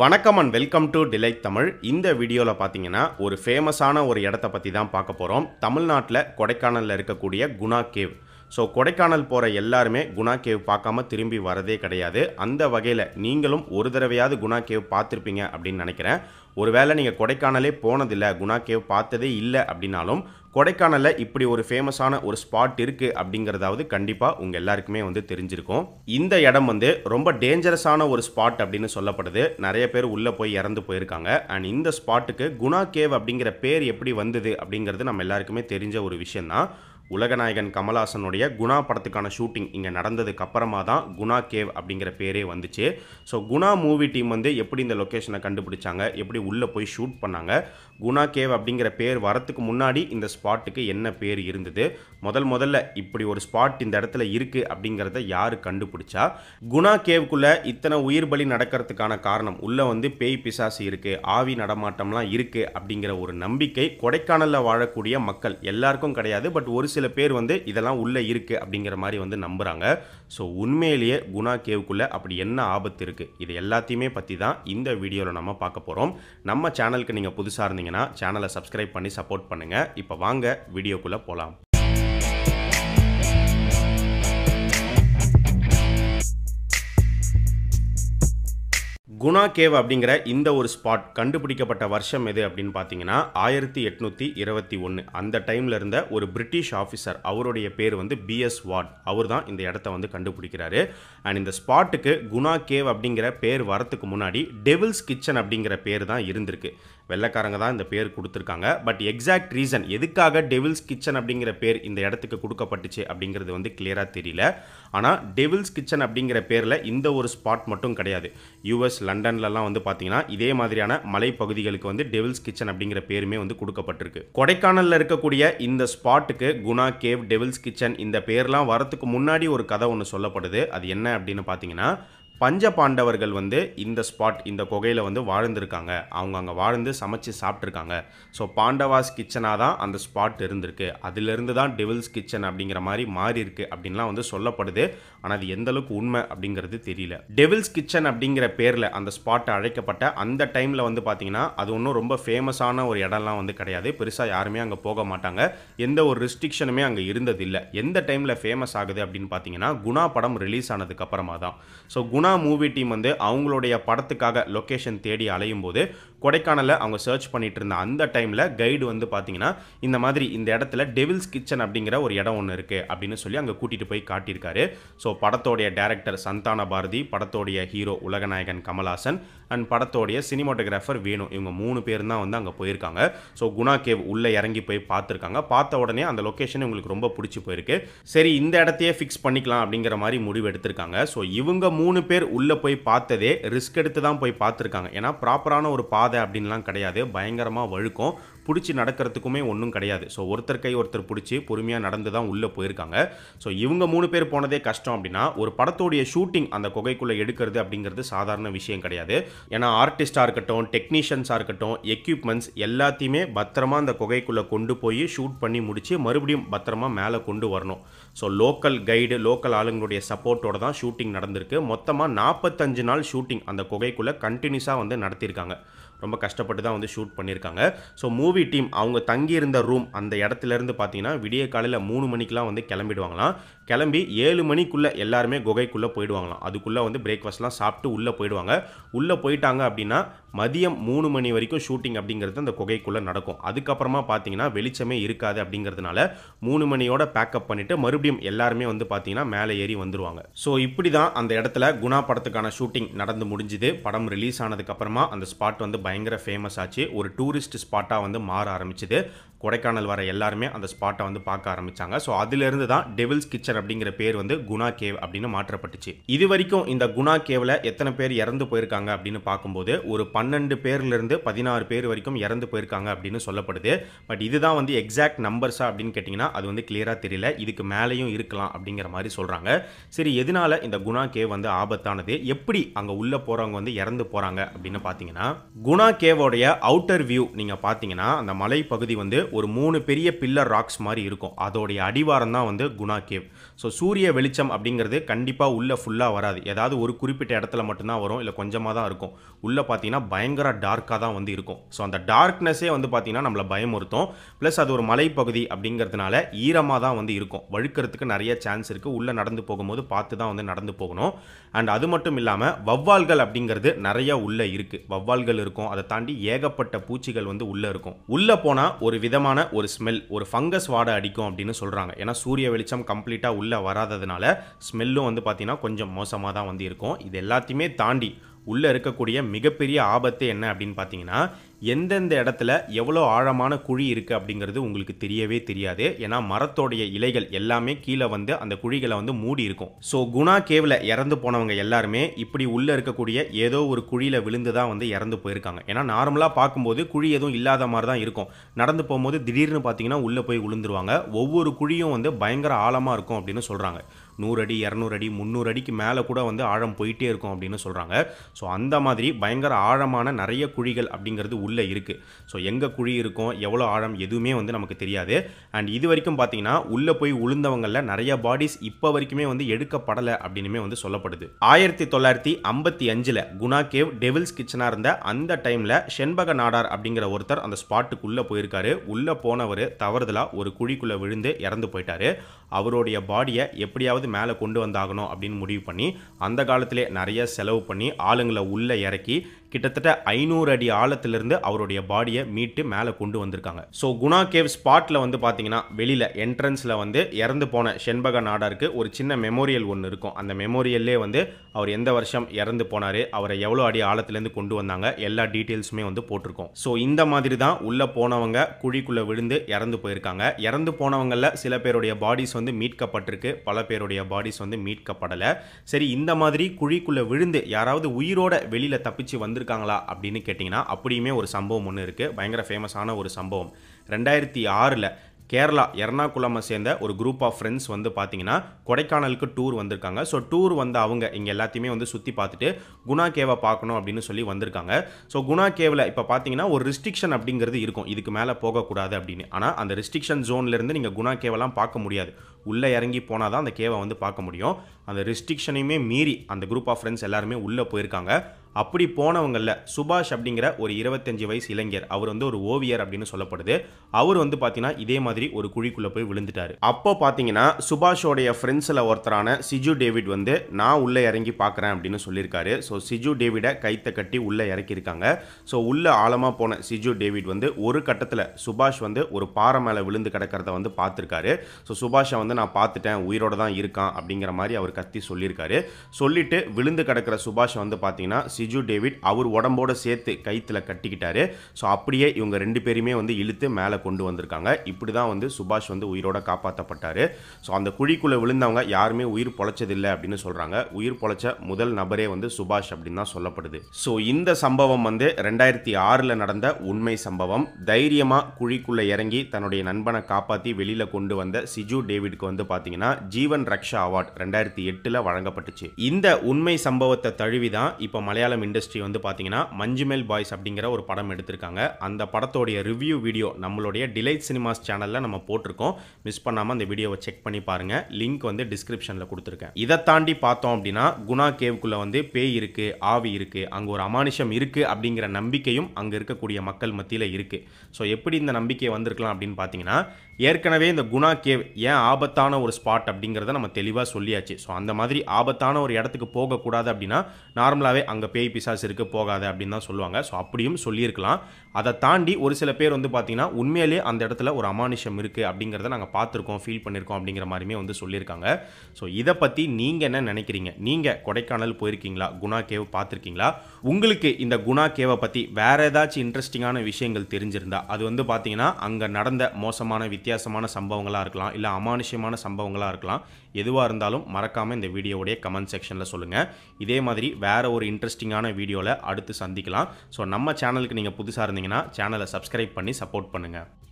வணக்கம் and welcome to Delight Tamil இந்த வீடியோவில் பார்த்தீங்கன்னா ஒரு ஃபேமஸான ஒரு இடத்த பற்றி தான் பார்க்க போகிறோம் தமிழ்நாட்டில் கொடைக்கானலில் இருக்கக்கூடிய குணா கேவ் ஸோ கொடைக்கானல் போகிற எல்லாருமே குணா கேவ் பார்க்காம திரும்பி வரதே கிடையாது அந்த வகையில் நீங்களும் ஒரு தடவையாவது குணா கேவ் பார்த்துருப்பீங்க அப்படின்னு நினைக்கிறேன் ஒருவேளை நீங்கள் கொடைக்கானலே போனதில்லை குணா கேவ் பார்த்ததே இல்லை அப்படின்னாலும் கொடைக்கானலில் இப்படி ஒரு ஃபேமஸான ஒரு ஸ்பாட் இருக்குது அப்படிங்கிறதாவது கண்டிப்பாக உங்கள் எல்லாருக்குமே வந்து தெரிஞ்சிருக்கும் இந்த இடம் வந்து ரொம்ப டேஞ்சரஸான ஒரு ஸ்பாட் அப்படின்னு சொல்லப்படுது நிறைய பேர் உள்ளே போய் இறந்து போயிருக்காங்க அண்ட் இந்த ஸ்பாட்டுக்கு குணா கேவ் அப்படிங்கிற பேர் எப்படி வந்தது அப்படிங்கிறது நம்ம எல்லாருக்குமே தெரிஞ்ச ஒரு விஷயம் தான் உலகநாயகன் கமலாசனுடைய குணா படத்துக்கான ஷூட்டிங் இங்கே நடந்ததுக்கு அப்புறமா தான் குணா கேவ் அப்படிங்கிற பேரே வந்துச்சு ஸோ குணா மூவி டீம் வந்து எப்படி இந்த லொக்கேஷனை கண்டுபிடிச்சாங்க எப்படி உள்ளே போய் ஷூட் பண்ணாங்க குணா கேவ் அப்படிங்கிற பேர் வரத்துக்கு முன்னாடி இந்த ஸ்பாட்டுக்கு என்ன பேர் இருந்தது முதல் முதல்ல இப்படி ஒரு ஸ்பாட் இந்த இடத்துல இருக்குது அப்படிங்கிறத யார் கண்டுபிடிச்சா குணா கேவ்க்குள்ளே இத்தனை உயிர் பலி நடக்கிறதுக்கான காரணம் உள்ளே வந்து பேய் பிசாசு இருக்குது ஆவி நடமாட்டம்லாம் இருக்குது அப்படிங்கிற ஒரு நம்பிக்கை கொடைக்கானலில் வாழக்கூடிய மக்கள் எல்லாருக்கும் கிடையாது பட் ஒரு சில பேர் வந்து இதெல்லாம் உள்ளே இருக்குது அப்படிங்கிற மாதிரி வந்து நம்புகிறாங்க ஸோ உண்மையிலேயே குணா கேவுக்குள்ளே அப்படி என்ன ஆபத்து இருக்குது இது எல்லாத்தையுமே பற்றி தான் இந்த வீடியோவில் நம்ம பார்க்க போகிறோம் நம்ம சேனலுக்கு நீங்கள் புதுசாக இருந்தீங்கன்னா சேனலை சப்ஸ்கிரைப் பண்ணி சப்போர்ட் பண்ணுங்கள் இப்போ வாங்க வீடியோக்குள்ளே போகலாம் குணா கேவ் அப்படிங்கிற இந்த ஒரு ஸ்பாட் கண்டுபிடிக்கப்பட்ட வருஷம் எது அப்படின்னு பார்த்தீங்கன்னா ஆயிரத்தி எட்நூற்றி இருபத்தி ஒன்று அந்த டைமில் இருந்த ஒரு பிரிட்டிஷ் ஆஃபீஸர் அவருடைய பேர் வந்து பிஎஸ் வாட் அவர் தான் இந்த இடத்த வந்து கண்டுபிடிக்கிறாரு அண்ட் இந்த ஸ்பாட்டுக்கு குணா கேவ் அப்படிங்கிற பேர் வரத்துக்கு முன்னாடி டெவில்ஸ் கிச்சன் அப்படிங்கிற பேர் தான் இருந்திருக்கு வெள்ளக்காரங்க தான் இந்த பேர் கொடுத்துருக்காங்க பட் எக்ஸாக்ட் ரீசன் எதுக்காக டெவில்ஸ் கிச்சன் அப்படிங்கிற பேர் இந்த இடத்துக்கு கொடுக்கப்பட்டுச்சு அப்படிங்கிறது வந்து கிளியராக தெரியல ஆனால் டெவில்ஸ் கிச்சன் அப்படிங்கிற பேரில் இந்த ஒரு ஸ்பாட் மட்டும் கிடையாது யூஎஸ் லண்டன் லண்டன்லலாம் வந்து பார்த்தீங்கன்னா இதே மாதிரியான மலைப்பகுதிகளுக்கு வந்து டெவில்ஸ் கிச்சன் அப்படிங்கிற பேருமே வந்து கொடுக்கப்பட்டிருக்கு கொடைக்கானலில் இருக்கக்கூடிய இந்த ஸ்பாட்டுக்கு குணா கேவ் டெவில்ஸ் கிச்சன் இந்த பேர்லாம் வரத்துக்கு முன்னாடி ஒரு கதை ஒன்று சொல்லப்படுது அது என்ன அப்படின்னு பார்த்தீங்கன்னா பஞ்ச பாண்டவர்கள் வந்து இந்த ஸ்பாட் இந்த குகையில் வந்து வாழ்ந்திருக்காங்க அவங்க அங்கே வாழ்ந்து சமைச்சு சாப்பிட்ருக்காங்க ஸோ பாண்டவாஸ் கிச்சனாக தான் அந்த ஸ்பாட் இருந்திருக்கு அதிலிருந்து தான் டெவில்ஸ் கிச்சன் அப்படிங்கிற மாதிரி மாறி இருக்கு அப்படின்லாம் வந்து சொல்லப்படுது ஆனால் அது எந்த அளவுக்கு உண்மை அப்படிங்கிறது தெரியல டெவில்ஸ் கிச்சன் அப்படிங்கிற பேரில் அந்த ஸ்பாட் அழைக்கப்பட்ட அந்த டைமில் வந்து பார்த்தீங்கன்னா அது ஒன்றும் ரொம்ப ஃபேமஸான ஒரு இடம்லாம் வந்து கிடையாது பெருசாக யாருமே அங்கே போக மாட்டாங்க எந்த ஒரு ரிஸ்ட்ரிக்ஷனுமே அங்கே இருந்ததில்லை எந்த டைமில் ஃபேமஸ் ஆகுது அப்படின்னு பார்த்தீங்கன்னா குணா படம் ரிலீஸ் ஆனதுக்கு அப்புறமா தான் so Guna Guna movie team வந்து அவங்களுடைய படத்துக்காக லொக்கேஷன் தேடி அலையும் போது கொடைக்கானலில் அவங்க சர்ச் பண்ணிட்டு இருந்த அந்த டைமில் கைடு வந்து பார்த்தீங்கன்னா இந்த மாதிரி இந்த இடத்துல டெவில்ஸ் கிச்சன் அப்படிங்கிற ஒரு இடம் ஒன்று இருக்குது அப்படின்னு சொல்லி அங்கே கூட்டிகிட்டு போய் காட்டியிருக்காரு ஸோ படத்தோடைய டேரக்டர் சந்தான பாரதி படத்தோடைய ஹீரோ உலகநாயகன் கமலாசன் அண்ட் படத்தோடைய சினிமாட்டோகிராஃபர் வேணும் இவங்க மூணு பேர் தான் வந்து அங்கே போயிருக்காங்க ஸோ குணா கேவ் உள்ளே இறங்கி போய் பார்த்துருக்காங்க பார்த்த உடனே அந்த லொக்கேஷன் இவங்களுக்கு ரொம்ப பிடிச்சி போயிருக்கு சரி இந்த இடத்தையே ஃபிக்ஸ் பண்ணிக்கலாம் அப்படிங்கிற மாதிரி முடிவு எடுத்திருக்காங்க ஸோ இவங்க மூணு பேர் பேர் உள்ளே போய் பார்த்ததே ரிஸ்க் எடுத்து தான் போய் பார்த்துருக்காங்க ஏன்னா ப்ராப்பரான ஒரு பாதை அப்படின்லாம் கிடையாது பயங்கரமாக வழுக்கும் பிடிச்சி நடக்கிறதுக்குமே ஒன்றும் கிடையாது ஸோ ஒருத்தர் கை ஒருத்தர் பிடிச்சி பொறுமையாக நடந்து தான் உள்ளே போயிருக்காங்க ஸோ இவங்க மூணு பேர் போனதே கஷ்டம் அப்படின்னா ஒரு படத்தோடைய ஷூட்டிங் அந்த குகைக்குள்ளே எடுக்கிறது அப்படிங்கிறது சாதாரண விஷயம் கிடையாது ஏன்னா ஆர்டிஸ்டாக இருக்கட்டும் டெக்னீஷியன்ஸாக இருக்கட்டும் எக்யூப்மெண்ட்ஸ் எல்லாத்தையுமே பத்திரமா அந்த குகைக்குள்ளே கொண்டு போய் ஷூட் பண்ணி முடித்து மறுபடியும் பத்திரமா மேலே கொண்டு வரணும் ஸோ லோக்கல் கைடு லோக்கல் ஆளுங்களுடைய சப்போர்ட்டோட தான் ஷூட்டிங் நடந்திருக்கு மொத்தமாக நாற்பத்தஞ்சு நாள் ஷூட்டிங் அந்த குகைக்குள்ளே கண்டினியூஸாக வந்து நடத்தியிருக்காங்க ரொம்ப கஷ்டப்பட்டு தான் வந்து ஷூட் பண்ணியிருக்காங்க ஸோ மூவி டீம் அவங்க தங்கியிருந்த ரூம் அந்த இடத்துலேருந்து பார்த்தீங்கன்னா விடிய காலையில் மூணு மணிக்கெலாம் வந்து கிளம்பிடுவாங்களாம் கிளம்பி ஏழு மணிக்குள்ளே எல்லாருமே குகைக்குள்ளே போயிடுவாங்களாம் அதுக்குள்ளே வந்து பிரேக்ஃபாஸ்ட்லாம் சாப்பிட்டு உள்ளே போயிடுவாங்க உள்ளே போயிட்டாங்க அப்படின்னா மதியம் மூணு மணி வரைக்கும் ஷூட்டிங் அப்படிங்கிறது அந்த குகைக்குள்ளே நடக்கும் அதுக்கப்புறமா பார்த்தீங்கன்னா வெளிச்சமே இருக்காது அப்படிங்கிறதுனால மூணு மணியோட பேக்கப் பண்ணிவிட்டு மறுபடியும் எல்லாருமே வந்து பார்த்தீங்கன்னா மேலே ஏறி வந்துருவாங்க ஸோ இப்படி தான் அந்த இடத்துல குணா படத்துக்கான ஷூட்டிங் நடந்து முடிஞ்சுது படம் ரிலீஸ் ஆனதுக்கப்புறமா அந்த ஸ்பாட் வந்து பயங்கர ஃபேமஸ் ஆச்சு ஒரு டூரிஸ்ட் ஸ்பாட்டாக வந்து மாற ஆரம்பிச்சுது கொடைக்கானல் வர எல்லாருமே அந்த ஸ்பாட்டை வந்து பார்க்க ஆரம்பித்தாங்க ஸோ அதிலிருந்து தான் டெவில்ஸ் கிச்சன் அப்படிங்கிற பேர் வந்து குணா கேவ் அப்படின்னு மாற்றப்பட்டுச்சு இது வரைக்கும் இந்த குணா கேவில் எத்தனை பேர் இறந்து போயிருக்காங்க அப்படின்னு பார்க்கும்போது ஒரு பன்னெண்டு பேர்லேருந்து பதினாறு பேர் வரைக்கும் இறந்து போயிருக்காங்க அப்படின்னு சொல்லப்படுது பட் இதுதான் வந்து எக்ஸாக்ட் நம்பர்ஸா அப்படின்னு கேட்டிங்கன்னா அது வந்து கிளியராக தெரியல இதுக்கு மேலேயும் இருக்கலாம் அப்படிங்கிற மாதிரி சொல்கிறாங்க சரி எதனால இந்த குணா கேவ் வந்து ஆபத்தானது எப்படி அங்கே உள்ளே போகிறவங்க வந்து இறந்து போகிறாங்க அப்படின்னு பார்த்தீங்கன்னா குணா கேவோடைய அவுட்டர் வியூ நீங்கள் பார்த்தீங்கன்னா அந்த மலைப்பகுதி வந்து ஒரு மூணு பெரிய பில்லர் ராக்ஸ் மாதிரி இருக்கும் அதோடைய அடிவாரம் தான் வந்து குணா கேவ் ஸோ சூரிய வெளிச்சம் அப்படிங்கிறது கண்டிப்பாக உள்ளே ஃபுல்லாக வராது ஏதாவது ஒரு குறிப்பிட்ட இடத்துல மட்டும்தான் வரும் இல்லை கொஞ்சமாக தான் இருக்கும் உள்ளே பார்த்தீங்கன்னா பயங்கர டார்க்காக தான் வந்து இருக்கும் ஸோ அந்த டார்க்னஸே வந்து பார்த்தீங்கன்னா நம்மளை பயமுறுத்தும் ப்ளஸ் அது ஒரு மலைப்பகுதி அப்படிங்கிறதுனால ஈரமாக தான் வந்து இருக்கும் வழுக்கிறதுக்கு நிறைய சான்ஸ் இருக்குது உள்ளே நடந்து போகும்போது பார்த்து தான் வந்து நடந்து போகணும் அண்ட் அது மட்டும் இல்லாமல் வவ்வால்கள் அப்படிங்கிறது நிறைய உள்ளே இருக்குது வவ்வால்கள் இருக்கும் அதை தாண்டி ஏகப்பட்ட பூச்சிகள் வந்து உள்ளே இருக்கும் உள்ளே போனால் ஒரு வித விதமான ஒரு ஸ்மெல் ஒரு ஃபங்கஸ் வாடை அடிக்கும் அப்படின்னு சொல்கிறாங்க ஏன்னா சூரிய வெளிச்சம் கம்ப்ளீட்டாக உள்ளே வராததுனால ஸ்மெல்லும் வந்து பார்த்திங்கன்னா கொஞ்சம் மோசமாக தான் வந்து இருக்கும் இது எல்லாத்தையுமே தாண்டி உள்ளே இருக்கக்கூடிய மிகப்பெரிய ஆபத்து என்ன அப்படின்னு பார்த்தீங்கன்னா எந்தெந்த இடத்துல எவ்வளோ ஆழமான குழி இருக்குது அப்படிங்கிறது உங்களுக்கு தெரியவே தெரியாது ஏன்னா மரத்தோடைய இலைகள் எல்லாமே கீழே வந்து அந்த குழிகளை வந்து மூடி இருக்கும் ஸோ குணா கேவில் இறந்து போனவங்க எல்லாருமே இப்படி உள்ளே இருக்கக்கூடிய ஏதோ ஒரு குழியில் விழுந்து தான் வந்து இறந்து போயிருக்காங்க ஏன்னா நார்மலாக பார்க்கும்போது குழி எதுவும் இல்லாத மாதிரி தான் இருக்கும் நடந்து போகும்போது திடீர்னு பார்த்தீங்கன்னா உள்ளே போய் விழுந்துருவாங்க ஒவ்வொரு குழியும் வந்து பயங்கர ஆழமாக இருக்கும் அப்படின்னு சொல்கிறாங்க நூறு அடி இரநூறு அடி முந்நூறு அடிக்கு மேலே கூட வந்து ஆழம் போயிட்டே இருக்கும் அப்படின்னு சொல்கிறாங்க ஸோ அந்த மாதிரி பயங்கர ஆழமான நிறைய குழிகள் அப்படிங்கிறது உள்ளே இருக்குது ஸோ எங்கே குழி இருக்கும் எவ்வளோ ஆழம் எதுவுமே வந்து நமக்கு தெரியாது அண்ட் இது வரைக்கும் பார்த்தீங்கன்னா உள்ளே போய் உளுந்தவங்களில் நிறைய பாடிஸ் இப்போ வரைக்குமே வந்து எடுக்கப்படலை அப்படின்னுமே வந்து சொல்லப்படுது ஆயிரத்தி தொள்ளாயிரத்தி ஐம்பத்தி அஞ்சில் குணா கேவ் டெவில்ஸ் கிச்சனாக இருந்த அந்த டைமில் ஷென்பக நாடார் அப்படிங்கிற ஒருத்தர் அந்த ஸ்பாட்டுக்குள்ளே போயிருக்காரு உள்ளே போனவர் தவறுதலாக ஒரு குழிக்குள்ளே விழுந்து இறந்து போயிட்டார் அவருடைய பாடியை எப்படியாவது மேலே கொண்டு வந்தாகணும் அப்படின்னு முடிவு பண்ணி அந்த காலத்திலே நிறைய செலவு பண்ணி ஆளுங்களை உள்ளே இறக்கி கிட்டத்தட்ட ஐநூறு அடி ஆழத்திலிருந்து அவருடைய பாடியை மீட்டு மேலே கொண்டு வந்திருக்காங்க ஸோ குணா கேவ் ஸ்பாட்டில் வந்து பார்த்தீங்கன்னா வெளியில் என்ட்ரன்ஸில் வந்து இறந்து போன செண்பக நாடாருக்கு ஒரு சின்ன மெமோரியல் ஒன்று இருக்கும் அந்த மெமோரியல்லே வந்து அவர் எந்த வருஷம் இறந்து போனார் அவரை எவ்வளோ அடி ஆழத்துலேருந்து கொண்டு வந்தாங்க எல்லா டீட்டெயில்ஸுமே வந்து போட்டிருக்கோம் ஸோ இந்த மாதிரி தான் உள்ளே போனவங்க குழிக்குள்ளே விழுந்து இறந்து போயிருக்காங்க இறந்து போனவங்களில் சில பேருடைய பாடிஸ் வந்து மீட்கப்பட்டிருக்கு பல பேருடைய பாடிஸ் வந்து மீட்கப்படலை சரி இந்த மாதிரி குழிக்குள்ளே விழுந்து யாராவது உயிரோட வெளியில் தப்பிச்சு வந்து வந்திருக்காங்களா அப்படின்னு கேட்டிங்கன்னா அப்படியுமே ஒரு சம்பவம் ஒன்று இருக்குது பயங்கர ஃபேமஸான ஒரு சம்பவம் ரெண்டாயிரத்தி ஆறில் கேரளா எர்ணாகுளமை சேர்ந்த ஒரு குரூப் ஆஃப் ஃப்ரெண்ட்ஸ் வந்து பார்த்தீங்கன்னா கொடைக்கானலுக்கு டூர் வந்திருக்காங்க ஸோ டூர் வந்த அவங்க இங்கே எல்லாத்தையுமே வந்து சுற்றி பார்த்துட்டு குணா கேவை பார்க்கணும் அப்படின்னு சொல்லி வந்திருக்காங்க ஸோ குணா கேவில் இப்போ பார்த்தீங்கன்னா ஒரு ரிஸ்ட்ரிக்ஷன் அப்படிங்கிறது இருக்கும் இதுக்கு மேலே போகக்கூடாது அப்படின்னு ஆனால் அந்த ரிஸ்ட்ரிக்ஷன் ஜோன்லேருந்து நீங்கள் குணா கேவெல்லாம் பார்க்க முடியாது உள்ளே இறங்கி போனால் தான் அந்த கேவை வந்து பார்க்க முடியும் அந்த ரிஸ்ட்ரிக்ஷனையுமே மீறி அந்த குரூப் ஆஃப் ஃப்ரெண்ட்ஸ் எல்லாருமே உள்ளே போயிருக்காங்க அப்படி போனவங்களில் சுபாஷ் அப்படிங்கிற ஒரு இருபத்தஞ்சு வயசு இளைஞர் அவர் வந்து ஒரு ஓவியர் அப்படின்னு சொல்லப்படுது அவர் வந்து பார்த்தீங்கன்னா இதே மாதிரி ஒரு குழிக்குள்ளே போய் விழுந்துட்டார் அப்போ பார்த்தீங்கன்னா சுபாஷோடைய ஃப்ரெண்ட்ஸில் ஒருத்தரான சிஜு டேவிட் வந்து நான் உள்ளே இறங்கி பார்க்குறேன் அப்படின்னு சொல்லியிருக்காரு ஸோ சிஜு டேவிடை கைத்தை கட்டி உள்ளே இறக்கியிருக்காங்க ஸோ உள்ளே ஆழமாக போன சிஜு டேவிட் வந்து ஒரு கட்டத்தில் சுபாஷ் வந்து ஒரு பாறை மேலே விழுந்து கிடக்கிறத வந்து பார்த்துருக்காரு ஸோ சுபாஷை வந்து நான் பார்த்துட்டேன் உயிரோட தான் இருக்கான் அப்படிங்கிற மாதிரி அவர் கத்தி சொல்லியிருக்காரு சொல்லிட்டு விழுந்து கிடக்கிற சுபாஷை வந்து பார்த்தீங்கன்னா ஜிஜு டேவிட் அவர் உடம்போட சேர்த்து கைத்தில் கட்டிக்கிட்டாரு ஸோ அப்படியே இவங்க ரெண்டு பேருமே வந்து இழுத்து மேலே கொண்டு வந்திருக்காங்க இப்படி தான் வந்து சுபாஷ் வந்து உயிரோட காப்பாற்றப்பட்டார் ஸோ அந்த குழிக்குள்ளே விழுந்தவங்க யாருமே உயிர் பொழைச்சதில்லை அப்படின்னு சொல்கிறாங்க உயிர் பொழைச்ச முதல் நபரே வந்து சுபாஷ் அப்படின்னு தான் சொல்லப்படுது ஸோ இந்த சம்பவம் வந்து ரெண்டாயிரத்தி ஆறில் நடந்த உண்மை சம்பவம் தைரியமாக குழிக்குள்ளே இறங்கி தன்னுடைய நண்பனை காப்பாற்றி வெளியில் கொண்டு வந்த சிஜு டேவிட்க்கு வந்து பார்த்தீங்கன்னா ஜீவன் ரக்ஷா அவார்ட் ரெண்டாயிரத்தி எட்டில் வழங்கப்பட்டுச்சு இந்த உண்மை சம்பவத்தை தழுவி தான் இப்போ மலையாள மலையாளம் இண்டஸ்ட்ரி வந்து பார்த்தீங்கன்னா மஞ்சுமேல் பாய்ஸ் அப்படிங்கிற ஒரு படம் எடுத்திருக்காங்க அந்த படத்தோடைய ரிவ்யூ வீடியோ நம்மளுடைய டிலைட் சினிமாஸ் சேனலில் நம்ம போட்டிருக்கோம் மிஸ் பண்ணாமல் அந்த வீடியோவை செக் பண்ணி பாருங்கள் லிங்க் வந்து டிஸ்கிரிப்ஷனில் கொடுத்துருக்கேன் இதை தாண்டி பார்த்தோம் அப்படின்னா குணா கேவுக்குள்ளே வந்து பேய் இருக்குது ஆவி இருக்குது அங்கே ஒரு அமானுஷம் இருக்குது அப்படிங்கிற நம்பிக்கையும் அங்கே இருக்கக்கூடிய மக்கள் மத்தியில் இருக்குது ஸோ எப்படி இந்த நம்பிக்கை வந்திருக்கலாம் அப்படின்னு பார்த்தீங்கன்னா ஏற்கனவே இந்த குணா கேவ் ஏன் ஆபத்தான ஒரு ஸ்பாட் அப்படிங்கிறத நம்ம தெளிவாக சொல்லியாச்சு ஸோ அந்த மாதிரி ஆபத்தான ஒரு இடத்துக்கு போகக்கூடாது அப்படின்னா நார்மலாகவே அங்கே பேய் பிசாஸ் இருக்குது போகாது அப்படின்னு தான் சொல்லுவாங்க ஸோ அப்படியும் சொல்லியிருக்கலாம் அதை தாண்டி ஒரு சில பேர் வந்து பார்த்தீங்கன்னா உண்மையிலே அந்த இடத்துல ஒரு அமானுஷம் இருக்குது அப்படிங்கிறத நாங்கள் பார்த்துருக்கோம் ஃபீல் பண்ணியிருக்கோம் அப்படிங்கிற மாதிரியுமே வந்து சொல்லியிருக்காங்க ஸோ இதை பற்றி நீங்கள் என்ன நினைக்கிறீங்க நீங்கள் கொடைக்கானல் போயிருக்கீங்களா குணா கேவ் பார்த்துருக்கீங்களா உங்களுக்கு இந்த குணா கேவை பற்றி வேறு ஏதாச்சும் இன்ட்ரெஸ்டிங்கான விஷயங்கள் தெரிஞ்சிருந்தா அது வந்து பார்த்திங்கன்னா அங்கே நடந்த மோசமான வித்தியாசம் வித்தியாசமான சம்பவங்களாக இருக்கலாம் இல்லை அமானுஷ்யமான சம்பவங்களாக இருக்கலாம் எதுவாக இருந்தாலும் மறக்காமல் இந்த வீடியோவுடைய கமெண்ட் செக்ஷனில் சொல்லுங்கள் இதே மாதிரி வேறு ஒரு இன்ட்ரெஸ்டிங்கான வீடியோவில் அடுத்து சந்திக்கலாம் ஸோ நம்ம சேனலுக்கு நீங்கள் புதுசாக இருந்தீங்கன்னா சேனலை சப்ஸ்கிரைப் பண்ணி சப்போர்ட் பண்ணுங்கள்